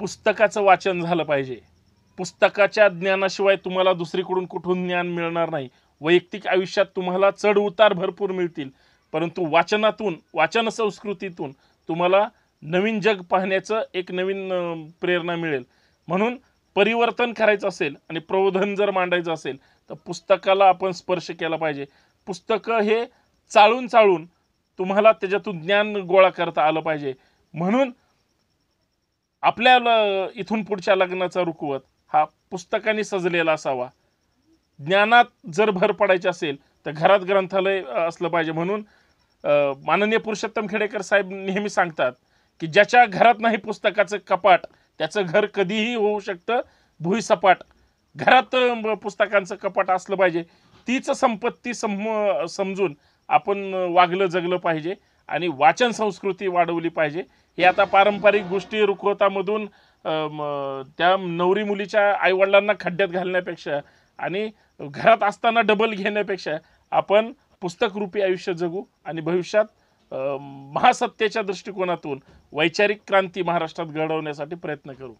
पुस्तकाचं वाचन झालं पाहिजे पुस्तकाच्या ज्ञानाशिवाय तुम्हाला दुसरीकडून कुठून ज्ञान मिळणार नाही वैयक्तिक आयुष्यात तुम्हाला चढ उतार भरपूर मिळतील परंतु वाचनातून वाचन संस्कृतीतून तुम्हाला नवीन जग पाहण्याचं एक नवीन प्रेरणा मिळेल म्हणून परिवर्तन करायचं असेल आणि प्रबोधन जर मांडायचं असेल तर पुस्तकाला आपण स्पर्श केला पाहिजे पुस्तकं हे चाळून चाळून तुम्हाला त्याच्यातून ज्ञान गोळा करता आलं पाहिजे म्हणून आपल्या इथून पुढच्या लग्नाचा रुकवत हा पुस्तकाने सजलेला असावा ज्ञानात जर भर पडायची असेल तर घरात ग्रंथालय असलं पाहिजे म्हणून माननीय पुरुषोत्तम खेडेकर साहेब नेहमी सांगतात की ज्याच्या घरात नाही पुस्तकाचं कपाट त्याचं घर कधीही होऊ शकतं भुईसपाट घरात पुस्तकांचं कपाट असलं पाहिजे तीच संपत्ती सम समजून आपण वागलं जगलं पाहिजे आणि वाचन संस्कृती वाढवली पाहिजे हे आता पारंपरिक गोष्टी रुखवतामधून त्या नवरी मुलीच्या आईवडिलांना खड्ड्यात घालण्यापेक्षा आणि घरात असताना डबल घेण्यापेक्षा आपण पुस्तकरूपी आयुष्य जगू आणि भविष्यात महासत्तेच्या दृष्टिकोनातून वैचारिक क्रांती महाराष्ट्रात घडवण्यासाठी प्रयत्न करू